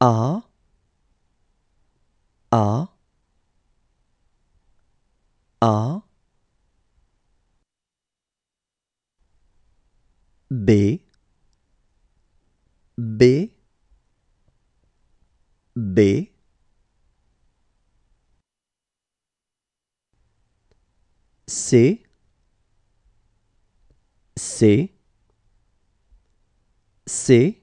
A A A B B B C C C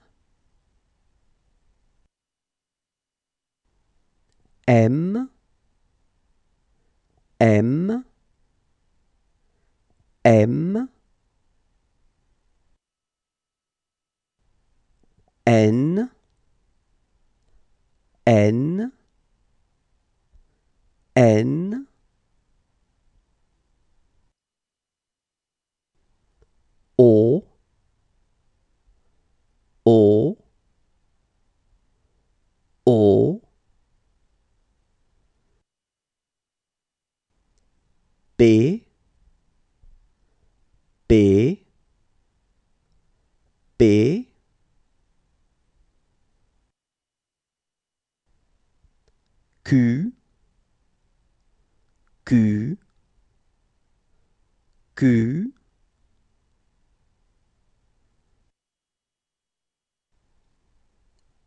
M, M, M, N, N, N, B B B Q Q Q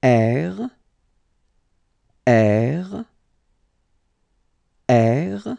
R R R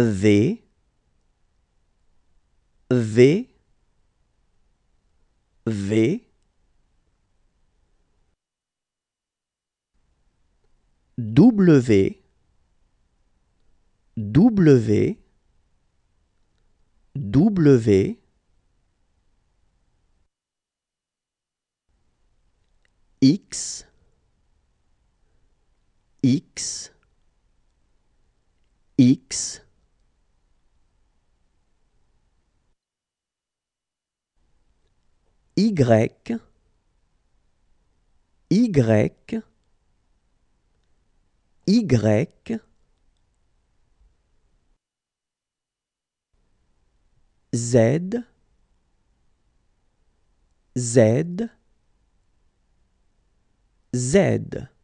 V V V W W W X X X Y, Y, Y, Z, Z, Z.